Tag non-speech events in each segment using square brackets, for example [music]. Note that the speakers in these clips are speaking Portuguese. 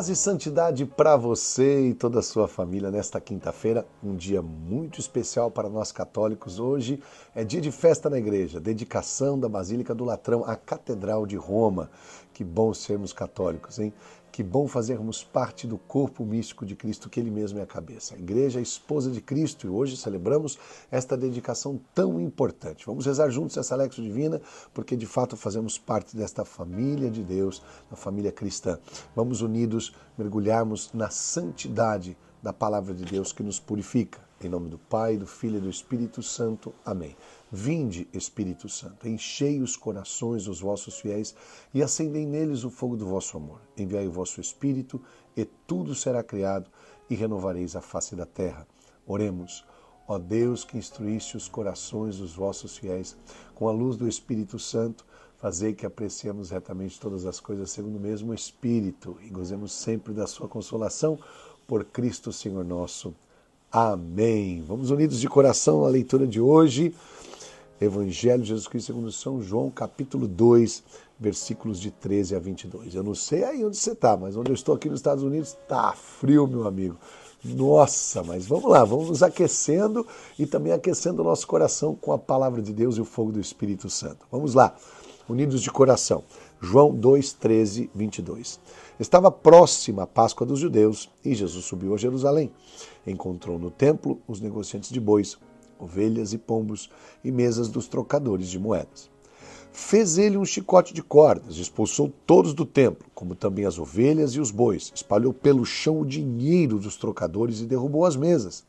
Paz e santidade para você e toda a sua família nesta quinta-feira, um dia muito especial para nós católicos. Hoje é dia de festa na igreja, dedicação da Basílica do Latrão à Catedral de Roma. Que bom sermos católicos, hein? Que bom fazermos parte do corpo místico de Cristo, que Ele mesmo é a cabeça. A igreja é a esposa de Cristo e hoje celebramos esta dedicação tão importante. Vamos rezar juntos essa Lexa Divina, porque de fato fazemos parte desta família de Deus, da família cristã. Vamos unidos mergulharmos na santidade da palavra de Deus que nos purifica. Em nome do Pai, do Filho e do Espírito Santo. Amém. Vinde, Espírito Santo, enchei os corações dos vossos fiéis e acendei neles o fogo do vosso amor. Enviai o vosso Espírito e tudo será criado e renovareis a face da terra. Oremos. Ó Deus que instruíste os corações dos vossos fiéis com a luz do Espírito Santo, fazei que apreciemos retamente todas as coisas segundo o mesmo Espírito e gozemos sempre da sua consolação por Cristo Senhor nosso. Amém. Vamos unidos de coração à leitura de hoje. Evangelho de Jesus Cristo segundo São João, capítulo 2, versículos de 13 a 22. Eu não sei aí onde você está, mas onde eu estou aqui nos Estados Unidos, está frio, meu amigo. Nossa, mas vamos lá, vamos nos aquecendo e também aquecendo o nosso coração com a palavra de Deus e o fogo do Espírito Santo. Vamos lá, unidos de coração. João 2, 13, 22. Estava próxima a Páscoa dos judeus e Jesus subiu a Jerusalém. Encontrou no templo os negociantes de bois, ovelhas e pombos e mesas dos trocadores de moedas. Fez ele um chicote de cordas, expulsou todos do templo, como também as ovelhas e os bois, espalhou pelo chão o dinheiro dos trocadores e derrubou as mesas.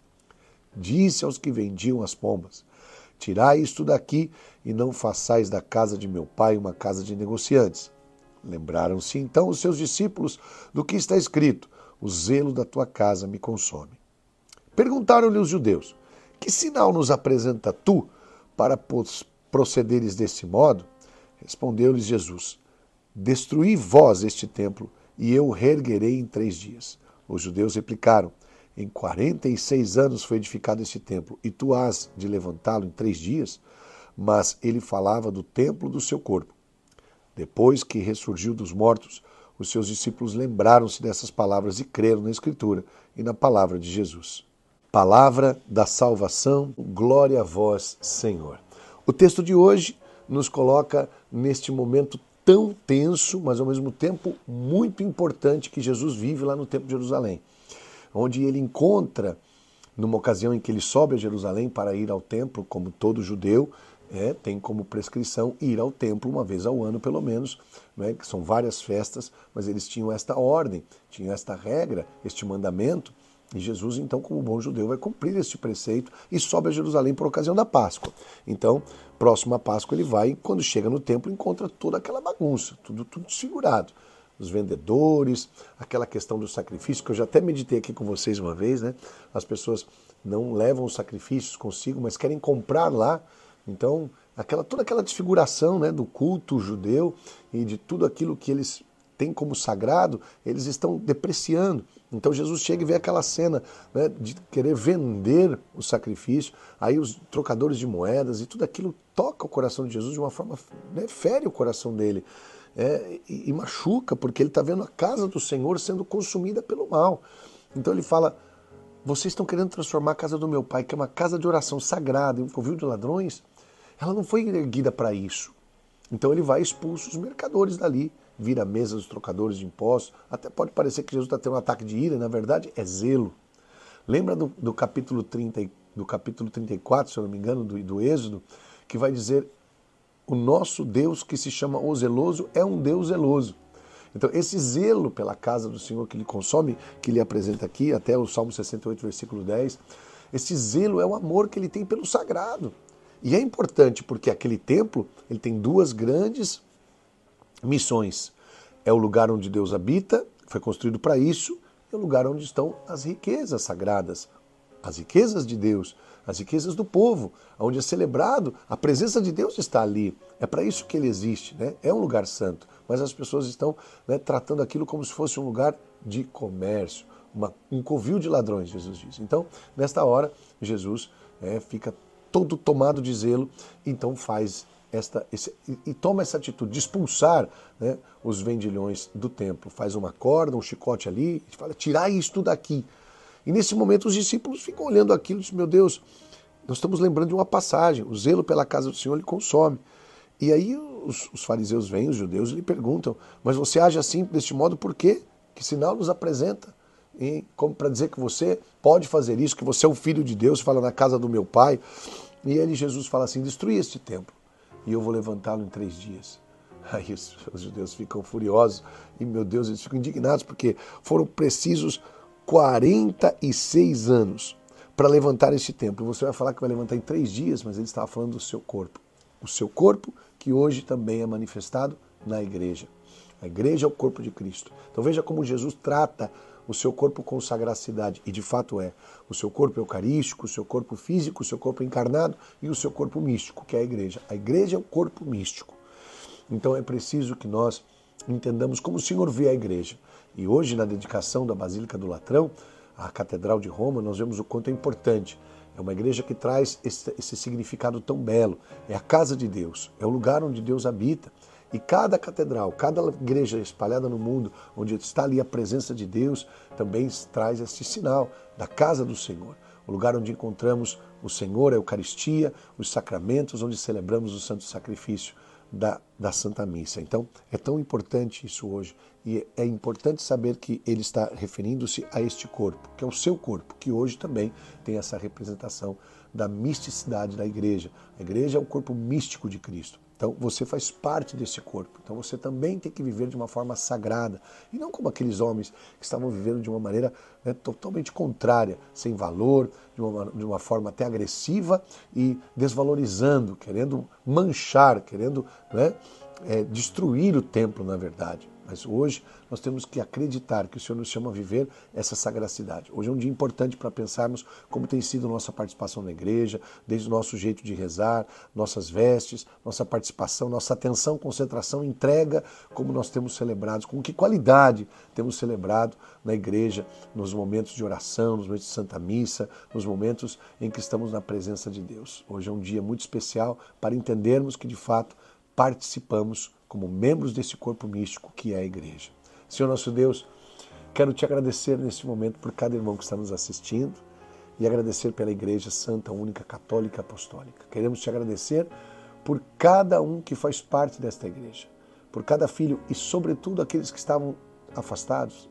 Disse aos que vendiam as pombas: Tirai isto daqui e não façais da casa de meu pai uma casa de negociantes. Lembraram-se então os seus discípulos do que está escrito: O zelo da tua casa me consome. Perguntaram-lhe os judeus: Que sinal nos apresenta tu para procederes desse modo? Respondeu-lhes Jesus: Destruí vós este templo e eu o reerguerei em três dias. Os judeus replicaram: em 46 anos foi edificado este templo, e tu has de levantá-lo em três dias. Mas ele falava do templo do seu corpo. Depois que ressurgiu dos mortos, os seus discípulos lembraram-se dessas palavras e creram na Escritura e na palavra de Jesus. Palavra da salvação, glória a vós, Senhor. O texto de hoje nos coloca neste momento tão tenso, mas ao mesmo tempo muito importante que Jesus vive lá no Templo de Jerusalém onde ele encontra, numa ocasião em que ele sobe a Jerusalém para ir ao templo, como todo judeu, é, tem como prescrição ir ao templo uma vez ao ano, pelo menos, né, que são várias festas, mas eles tinham esta ordem, tinham esta regra, este mandamento, e Jesus, então, como bom judeu, vai cumprir este preceito e sobe a Jerusalém por ocasião da Páscoa. Então, próximo à Páscoa, ele vai, e quando chega no templo, encontra toda aquela bagunça, tudo, tudo desfigurado os vendedores, aquela questão do sacrifício, que eu já até meditei aqui com vocês uma vez, né? As pessoas não levam os sacrifícios consigo, mas querem comprar lá. Então, aquela toda aquela desfiguração, né, do culto judeu e de tudo aquilo que eles têm como sagrado, eles estão depreciando. Então Jesus chega e vê aquela cena né, de querer vender o sacrifício, aí os trocadores de moedas e tudo aquilo toca o coração de Jesus de uma forma, né, fere o coração dele é, e, e machuca, porque ele está vendo a casa do Senhor sendo consumida pelo mal. Então ele fala: vocês estão querendo transformar a casa do meu pai, que é uma casa de oração sagrada, covil de ladrões, ela não foi erguida para isso. Então ele vai expulso os mercadores dali, vira a mesa dos trocadores de impostos. Até pode parecer que Jesus está tendo um ataque de ira, na verdade é zelo. Lembra do, do capítulo 30, do capítulo 34, se eu não me engano, do, do Êxodo, que vai dizer: o nosso Deus, que se chama o zeloso, é um Deus zeloso. Então, esse zelo pela casa do Senhor que ele consome, que ele apresenta aqui, até o Salmo 68, versículo 10, esse zelo é o amor que ele tem pelo sagrado. E é importante porque aquele templo, ele tem duas grandes missões. É o lugar onde Deus habita, foi construído para isso, é o lugar onde estão as riquezas sagradas, as riquezas de Deus as riquezas do povo, onde é celebrado, a presença de Deus está ali. É para isso que ele existe, né? É um lugar santo, mas as pessoas estão né, tratando aquilo como se fosse um lugar de comércio, uma, um covil de ladrões, Jesus diz. Então, nesta hora, Jesus é, fica todo tomado de zelo, então faz esta esse, e toma essa atitude de expulsar né, os vendilhões do templo. Faz uma corda, um chicote ali, e fala: tirar isto daqui. E nesse momento os discípulos ficam olhando aquilo e dizem: Meu Deus, nós estamos lembrando de uma passagem, o zelo pela casa do Senhor lhe consome. E aí os, os fariseus vêm, os judeus, e lhe perguntam: Mas você age assim, deste modo, por quê? Que sinal nos apresenta? E como para dizer que você pode fazer isso, que você é o filho de Deus, fala na casa do meu pai. E ele, Jesus, fala assim: Destruí este templo e eu vou levantá-lo em três dias. [laughs] Aí os, os judeus ficam furiosos e, meu Deus, eles ficam indignados porque foram precisos 46 anos para levantar este templo. Você vai falar que vai levantar em três dias, mas ele estava falando do seu corpo. O seu corpo que hoje também é manifestado na igreja. A igreja é o corpo de Cristo. Então veja como Jesus trata o seu corpo com sagracidade, e de fato é. O seu corpo eucarístico, o seu corpo físico, o seu corpo encarnado e o seu corpo místico, que é a igreja. A igreja é o corpo místico. Então é preciso que nós entendamos como o Senhor vê a igreja. E hoje, na dedicação da Basílica do Latrão, à Catedral de Roma, nós vemos o quanto é importante. É uma igreja que traz esse, esse significado tão belo. É a casa de Deus, é o lugar onde Deus habita. E cada catedral, cada igreja espalhada no mundo, onde está ali a presença de Deus, também traz esse sinal da casa do Senhor. O lugar onde encontramos o Senhor, a Eucaristia, os sacramentos, onde celebramos o Santo Sacrifício da, da Santa Missa. Então, é tão importante isso hoje. E é importante saber que ele está referindo-se a este corpo, que é o seu corpo, que hoje também tem essa representação da misticidade da igreja. A igreja é o corpo místico de Cristo. Então você faz parte desse corpo. Então você também tem que viver de uma forma sagrada. E não como aqueles homens que estavam vivendo de uma maneira né, totalmente contrária, sem valor, de uma, de uma forma até agressiva e desvalorizando, querendo manchar, querendo né, é, destruir o templo, na verdade. Mas hoje nós temos que acreditar que o Senhor nos chama a viver essa sagacidade. Hoje é um dia importante para pensarmos como tem sido nossa participação na igreja, desde o nosso jeito de rezar, nossas vestes, nossa participação, nossa atenção, concentração, entrega, como nós temos celebrado, com que qualidade temos celebrado na igreja, nos momentos de oração, nos momentos de Santa Missa, nos momentos em que estamos na presença de Deus. Hoje é um dia muito especial para entendermos que de fato participamos como membros desse corpo místico que é a igreja. Senhor nosso Deus, quero te agradecer neste momento por cada irmão que está nos assistindo e agradecer pela Igreja Santa, Única, Católica, Apostólica. Queremos te agradecer por cada um que faz parte desta igreja, por cada filho e, sobretudo, aqueles que estavam afastados,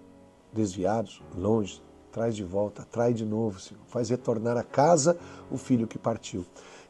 desviados, longe. Traz de volta, traz de novo, Senhor. Faz retornar a casa o filho que partiu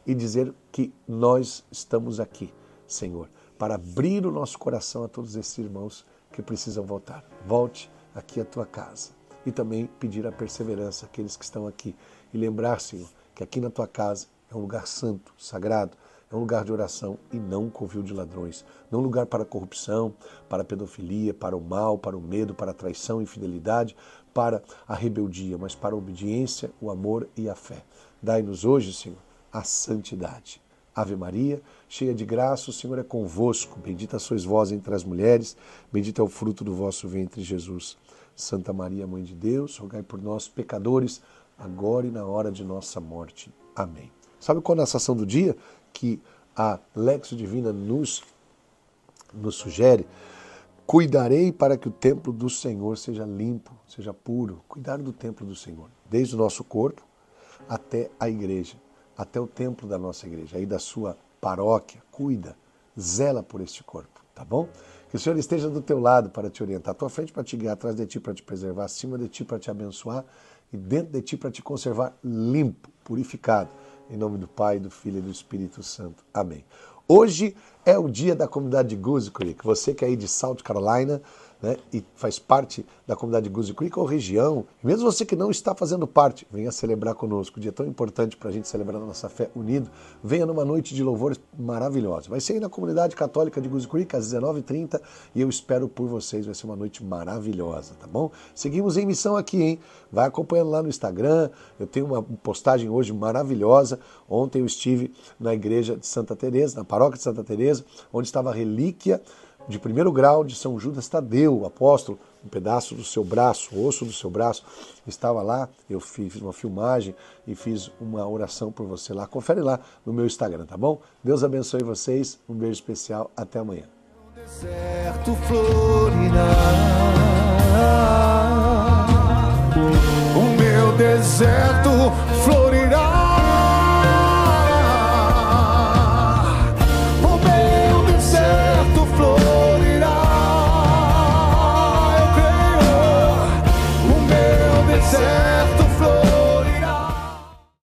e dizer que nós estamos aqui, Senhor para abrir o nosso coração a todos esses irmãos que precisam voltar. Volte aqui à tua casa. E também pedir a perseverança àqueles que estão aqui. E lembrar, Senhor, que aqui na tua casa é um lugar santo, sagrado, é um lugar de oração e não um covil de ladrões. Não um lugar para corrupção, para pedofilia, para o mal, para o medo, para a traição, infidelidade, para a rebeldia, mas para a obediência, o amor e a fé. Dai-nos hoje, Senhor, a santidade. Ave Maria, cheia de graça, o Senhor é convosco. Bendita sois vós entre as mulheres, bendito é o fruto do vosso ventre, Jesus. Santa Maria, Mãe de Deus, rogai por nós, pecadores, agora e na hora de nossa morte. Amém. Sabe qual é a sensação do dia que a Lexo Divina nos, nos sugere? Cuidarei para que o templo do Senhor seja limpo, seja puro. Cuidar do templo do Senhor, desde o nosso corpo até a igreja até o templo da nossa igreja, aí da sua paróquia. Cuida, zela por este corpo, tá bom? Que o Senhor esteja do teu lado para te orientar, à tua frente para te guiar, atrás de ti para te preservar, acima de ti para te abençoar e dentro de ti para te conservar limpo, purificado. Em nome do Pai, do Filho e do Espírito Santo. Amém. Hoje é o dia da comunidade de Guzicuric. Você que é aí de South Carolina, né, e faz parte da comunidade Goose Creek ou região, mesmo você que não está fazendo parte, venha celebrar conosco. O dia é tão importante para a gente celebrar a nossa fé unido. Venha numa noite de louvores maravilhosa. Vai ser aí na comunidade católica de Goose Creek às 19h30 e eu espero por vocês. Vai ser uma noite maravilhosa, tá bom? Seguimos em missão aqui, hein? Vai acompanhando lá no Instagram. Eu tenho uma postagem hoje maravilhosa. Ontem eu estive na igreja de Santa Teresa, na paróquia de Santa Teresa, onde estava a relíquia de primeiro grau de São Judas Tadeu, apóstolo, um pedaço do seu braço, o osso do seu braço, estava lá, eu fiz uma filmagem e fiz uma oração por você lá. Confere lá no meu Instagram, tá bom? Deus abençoe vocês, um beijo especial, até amanhã. Deserto florirá, o meu deserto